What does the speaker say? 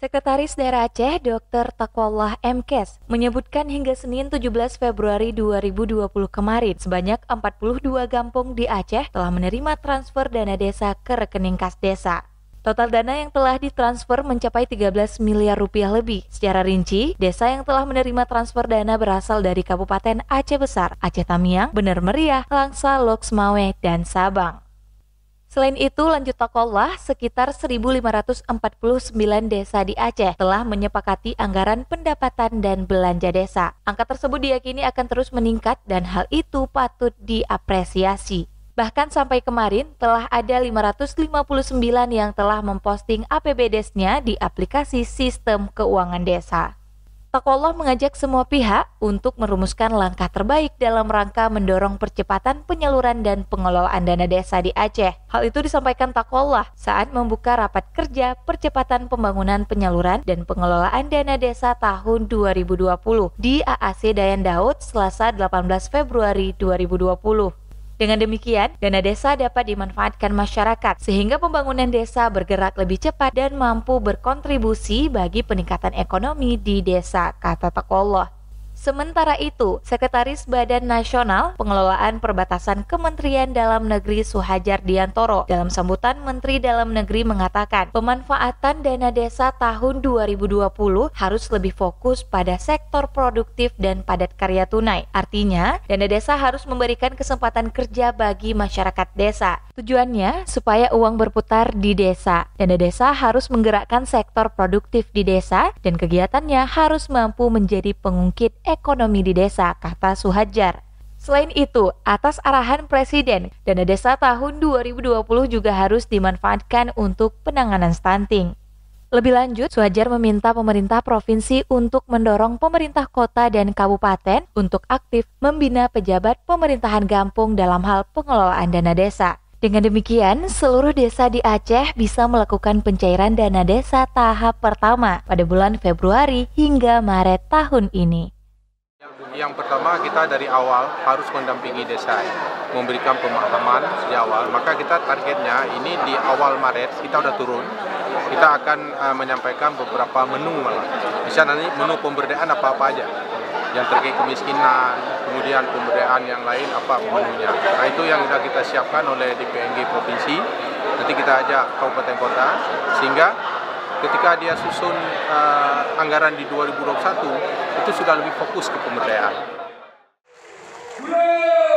Sekretaris Daerah Aceh, Dr. Takwallah Mkes, menyebutkan hingga Senin 17 Februari 2020 kemarin, sebanyak 42 kampung di Aceh telah menerima transfer dana desa ke rekening kas desa. Total dana yang telah ditransfer mencapai 13 miliar rupiah lebih. Secara rinci, desa yang telah menerima transfer dana berasal dari Kabupaten Aceh Besar, Aceh Tamiang, Bener Meriah, Langsa, Loksmawe, dan Sabang. Selain itu, lanjut Tokolah, sekitar 1.549 desa di Aceh telah menyepakati anggaran pendapatan dan belanja desa. Angka tersebut diyakini akan terus meningkat dan hal itu patut diapresiasi. Bahkan sampai kemarin telah ada 559 yang telah memposting apbd nya di aplikasi sistem keuangan desa. Takwallah mengajak semua pihak untuk merumuskan langkah terbaik dalam rangka mendorong percepatan penyaluran dan pengelolaan dana desa di Aceh. Hal itu disampaikan Takwallah saat membuka rapat kerja percepatan pembangunan penyaluran dan pengelolaan dana desa tahun 2020 di AAC Dayan Daud Selasa 18 Februari 2020. Dengan demikian, dana desa dapat dimanfaatkan masyarakat sehingga pembangunan desa bergerak lebih cepat dan mampu berkontribusi bagi peningkatan ekonomi di desa, kata Takwallah. Sementara itu, Sekretaris Badan Nasional Pengelolaan Perbatasan Kementerian Dalam Negeri Suhajar Diantoro dalam sambutan Menteri Dalam Negeri mengatakan pemanfaatan dana desa tahun 2020 harus lebih fokus pada sektor produktif dan padat karya tunai. Artinya, dana desa harus memberikan kesempatan kerja bagi masyarakat desa. Tujuannya supaya uang berputar di desa. Dana desa harus menggerakkan sektor produktif di desa dan kegiatannya harus mampu menjadi pengungkit ekonomi di desa, kata Suhajar. Selain itu, atas arahan Presiden, dana desa tahun 2020 juga harus dimanfaatkan untuk penanganan stunting. Lebih lanjut, Suhajar meminta pemerintah provinsi untuk mendorong pemerintah kota dan kabupaten untuk aktif membina pejabat pemerintahan kampung dalam hal pengelolaan dana desa. Dengan demikian, seluruh desa di Aceh bisa melakukan pencairan dana desa tahap pertama pada bulan Februari hingga Maret tahun ini. Yang pertama kita dari awal harus mendampingi desa, memberikan pemahaman sejak awal. Maka kita targetnya ini di awal Maret kita udah turun, kita akan uh, menyampaikan beberapa menu malah. Bisa nanti menu pemberdayaan apa-apa aja yang terkait kemiskinan, kemudian pemberdayaan yang lain apa menunya. Nah itu yang sudah kita siapkan oleh DPNG Provinsi, nanti kita ajak kabupaten kota, sehingga ketika dia susun uh, anggaran di 2021 itu sudah lebih fokus ke pemberdayaan.